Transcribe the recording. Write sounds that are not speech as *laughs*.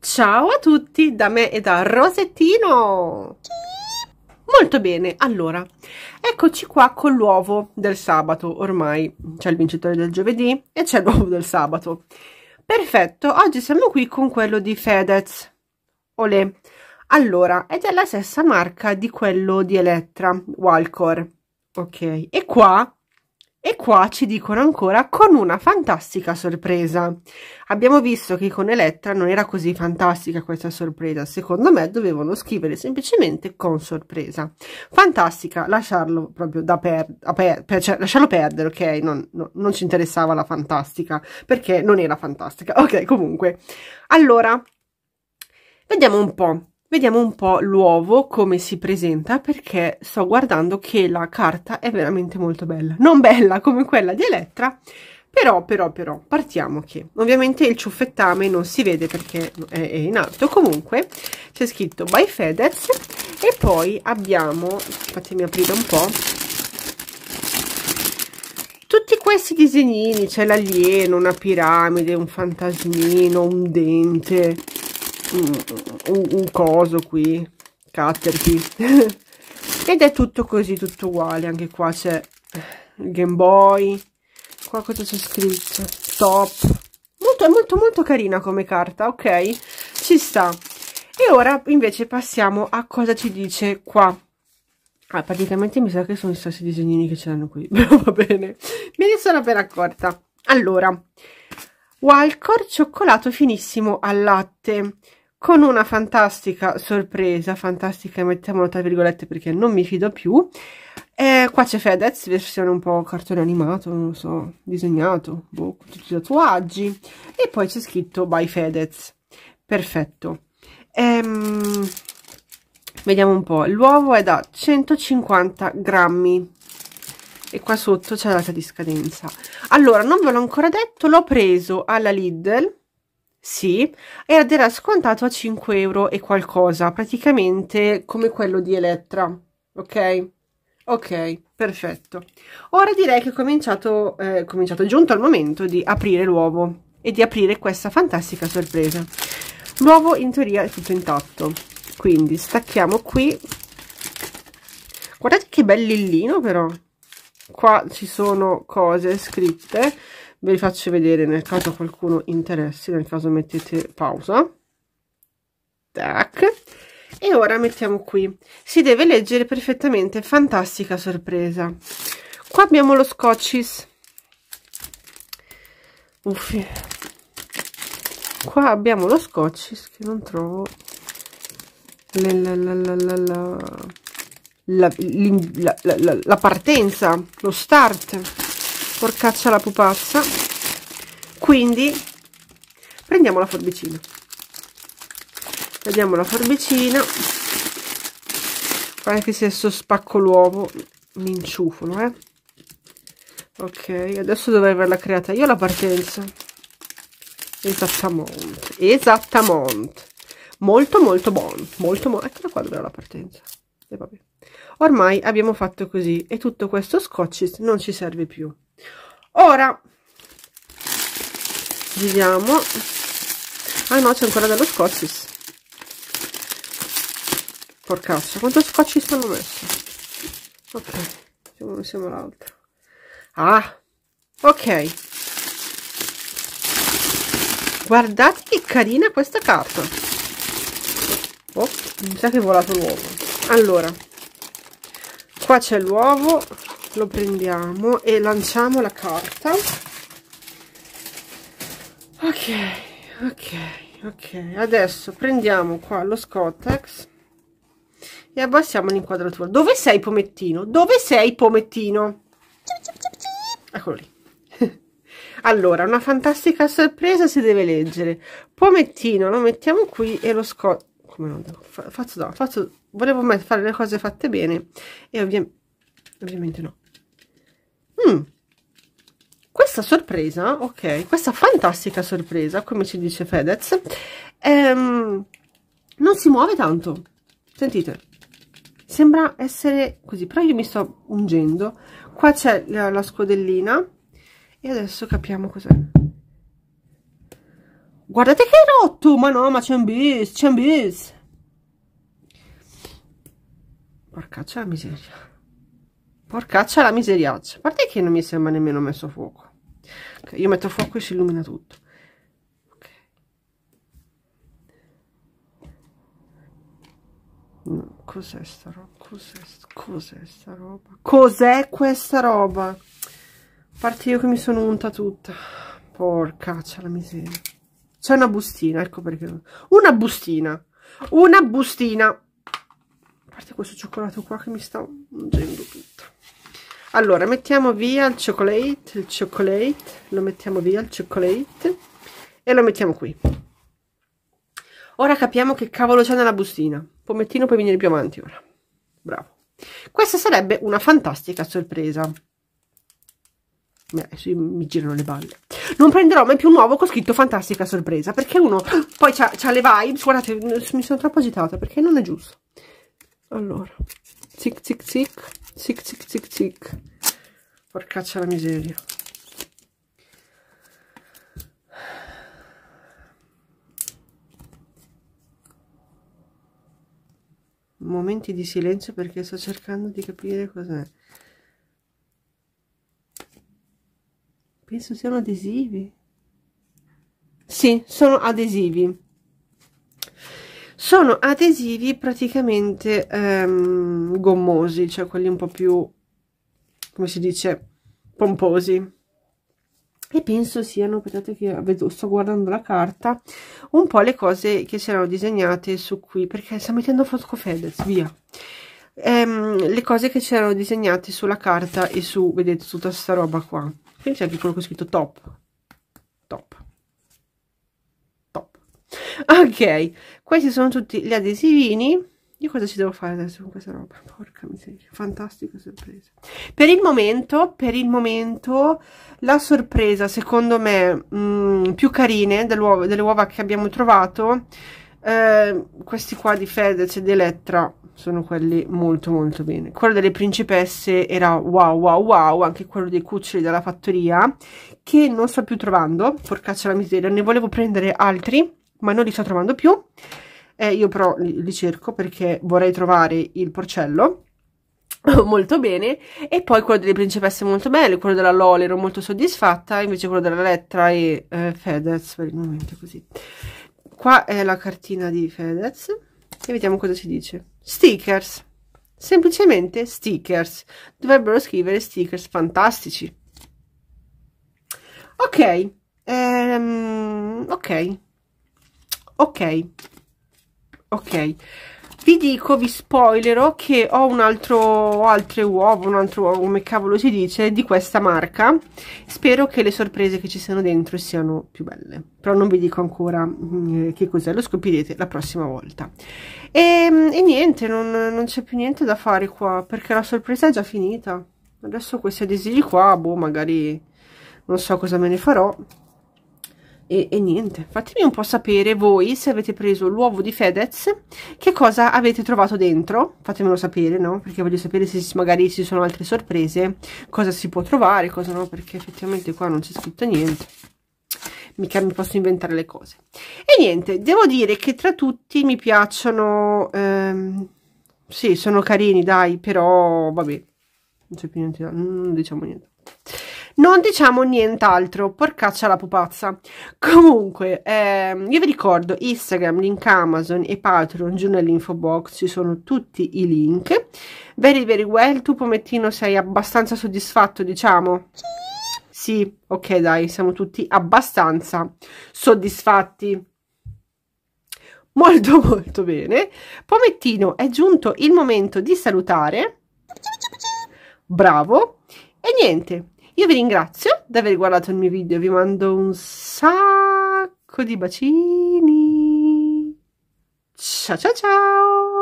Ciao a tutti da me e da Rosettino! Molto bene, allora, eccoci qua con l'uovo del sabato, ormai c'è il vincitore del giovedì e c'è l'uovo del sabato. Perfetto, oggi siamo qui con quello di Fedez. Olè. Allora, è della stessa marca di quello di Elettra, Walcor. Ok, e qua e qua ci dicono ancora con una fantastica sorpresa. Abbiamo visto che con Elettra non era così fantastica questa sorpresa, secondo me dovevano scrivere semplicemente con sorpresa. Fantastica, lasciarlo proprio da perdere, per per cioè lasciarlo perdere, ok? Non, no, non ci interessava la fantastica, perché non era fantastica. Ok, comunque. Allora, vediamo un po'. Vediamo un po' l'uovo come si presenta perché sto guardando che la carta è veramente molto bella. Non bella come quella di Elettra, però, però, però, partiamo che ovviamente il ciuffettame non si vede perché è in alto. Comunque c'è scritto by FedEx e poi abbiamo, fatemi aprire un po', tutti questi disegnini, c'è l'alieno, una piramide, un fantasmino, un dente un, un coso qui, Caterpie. *laughs* Ed è tutto così, tutto uguale. Anche qua c'è il Game Boy. Qua cosa c'è scritto? Top. Molto, è molto molto carina come carta, ok? Ci sta. E ora invece passiamo a cosa ci dice qua. Ah, praticamente mi sa che sono i stessi disegnini che ce l'hanno qui, *laughs* però va bene. Me ne sono appena accorta. Allora, Walcor cioccolato finissimo al latte con una fantastica sorpresa, fantastica mettiamola tra virgolette perché non mi fido più, e eh, qua c'è Fedez, versione un po' cartone animato, non lo so, disegnato, boh, con tutti i tatuaggi, e poi c'è scritto by Fedez, perfetto. Ehm, vediamo un po', l'uovo è da 150 grammi, e qua sotto c'è la data di scadenza. Allora, non ve l'ho ancora detto, l'ho preso alla Lidl, sì, ed era scontato a 5 euro e qualcosa, praticamente come quello di Elettra, ok? Ok, perfetto. Ora direi che è cominciato, eh, cominciato, è giunto il momento di aprire l'uovo e di aprire questa fantastica sorpresa. L'uovo in teoria è tutto intatto, quindi stacchiamo qui. Guardate che bellillino però. Qua ci sono cose scritte ve li faccio vedere nel caso qualcuno interessi nel caso mettete pausa tac e ora mettiamo qui si deve leggere perfettamente fantastica sorpresa qua abbiamo lo scotchis uffi qua abbiamo lo scotchis che non trovo la, la, la, la, partenza, lo start porcaccia la pupazza quindi prendiamo la forbicina prendiamo la forbicina guarda che se adesso spacco l'uovo mi inciufolo eh ok adesso dovrei averla creata io la partenza esattamente esattamente molto molto buono molto buono eccola qua dove era la partenza e vabbè ormai abbiamo fatto così e tutto questo scotch non ci serve più ora giriamo ah no c'è ancora dello scotchis porcaccia quanto scotchis hanno messo ok facciamo uno insieme all'altro ah ok guardate che carina questa carta oh, mi sa che è volato l'uovo allora qua c'è l'uovo lo prendiamo e lanciamo la carta ok ok ok adesso prendiamo qua lo scottex e abbassiamo l'inquadratura dove sei pomettino dove sei pomettino eccolo lì *laughs* allora, una fantastica sorpresa si deve leggere. Pomettino lo mettiamo qui e lo scotto. Come no? Fa faccio, no, faccio, volevo fare le cose fatte bene e ovvia ovviamente no. Mm. Questa sorpresa, ok, questa fantastica sorpresa, come ci dice Fedez, ehm, non si muove tanto. Sentite, sembra essere così, però io mi sto ungendo. Qua c'è la, la scodellina e adesso capiamo cos'è. Guardate che è rotto! Ma no, ma c'è un bis, c'è un bis! Porca c'è la miseria. Porcaccia la miseriaccia. A parte che non mi sembra nemmeno messo fuoco. Okay, io metto fuoco e si illumina tutto. Okay. No, cos'è sta roba? Cos'è cos sta roba? Cos'è questa roba? A parte io che mi sono unta tutta. Porcaccia la miseria. C'è una bustina, ecco perché. Una bustina. Una bustina parte questo cioccolato qua che mi sta mangendo tutto allora mettiamo via il cioccolate il cioccolate lo mettiamo via il cioccolate e lo mettiamo qui ora capiamo che cavolo c'è nella bustina pomettino puoi venire più avanti ora bravo questa sarebbe una fantastica sorpresa Beh, mi girano le balle non prenderò mai più un uovo con scritto fantastica sorpresa perché uno poi c'ha le vibes guardate mi sono troppo agitata perché non è giusto allora zic zic zic zic zic zic zic porcaccia la miseria momenti di silenzio perché sto cercando di capire cos'è penso siano adesivi sì sono adesivi sono adesivi praticamente ehm, gommosi cioè quelli un po' più come si dice pomposi e penso siano, aspettate che vedo, sto guardando la carta, un po' le cose che c'erano disegnate su qui, perché sta mettendo a fuoco Fedez, via. Ehm, le cose che c'erano disegnate sulla carta e su, vedete, tutta sta roba qua. Quindi c'è anche quello che ho scritto top, ok questi sono tutti gli adesivini io cosa ci devo fare adesso con questa roba porca miseria fantastica sorpresa per il momento per il momento la sorpresa secondo me mh, mm, più carine uova, delle uova che abbiamo trovato eh, questi qua di Fedez e di Elettra sono quelli molto molto bene quello delle principesse era wow wow wow anche quello dei cuccioli della fattoria che non sto più trovando porcaccia la miseria ne volevo prendere altri ma non li sto trovando più. Eh, io però li, li cerco perché vorrei trovare il porcello *laughs* molto bene e poi quello delle principesse molto bello quello della Lola ero molto soddisfatta invece quello della Lettra e eh, Fedez per il momento così qua è la cartina di Fedez e vediamo cosa si dice stickers semplicemente stickers dovrebbero scrivere stickers fantastici ok ehm, ok ok ok vi dico, vi spoilerò che ho un altro, ho altre uova, un altro uovo, come cavolo si dice, di questa marca. Spero che le sorprese che ci siano dentro siano più belle. Però non vi dico ancora mh, mm, eh, che cos'è, lo scoprirete la prossima volta. E, ehm, e niente, non, non c'è più niente da fare qua, perché la sorpresa è già finita. Adesso questi adesivi qua, boh, magari non so cosa me ne farò e, e niente fatemi un po' sapere voi se avete preso l'uovo di Fedez che cosa avete trovato dentro fatemelo sapere no perché voglio sapere se magari ci sono altre sorprese cosa si può trovare cosa no perché effettivamente qua non c'è scritto niente mica mi posso inventare le cose e niente devo dire che tra tutti mi piacciono ehm, sì sono carini dai però vabbè non c'è più niente non diciamo niente non diciamo nient'altro, porcaccia la pupazza. Comunque, ehm, io vi ricordo Instagram, link Amazon e Patreon giù nell'info box, ci sono tutti i link. Very very well, tu Pomettino sei abbastanza soddisfatto, diciamo? Sì, ok dai, siamo tutti abbastanza soddisfatti molto *laughs* molto bene. Pomettino è giunto il momento di salutare. Bravo. E niente, io vi ringrazio di aver guardato il mio video, vi mando un sacco di bacini. Ciao ciao ciao!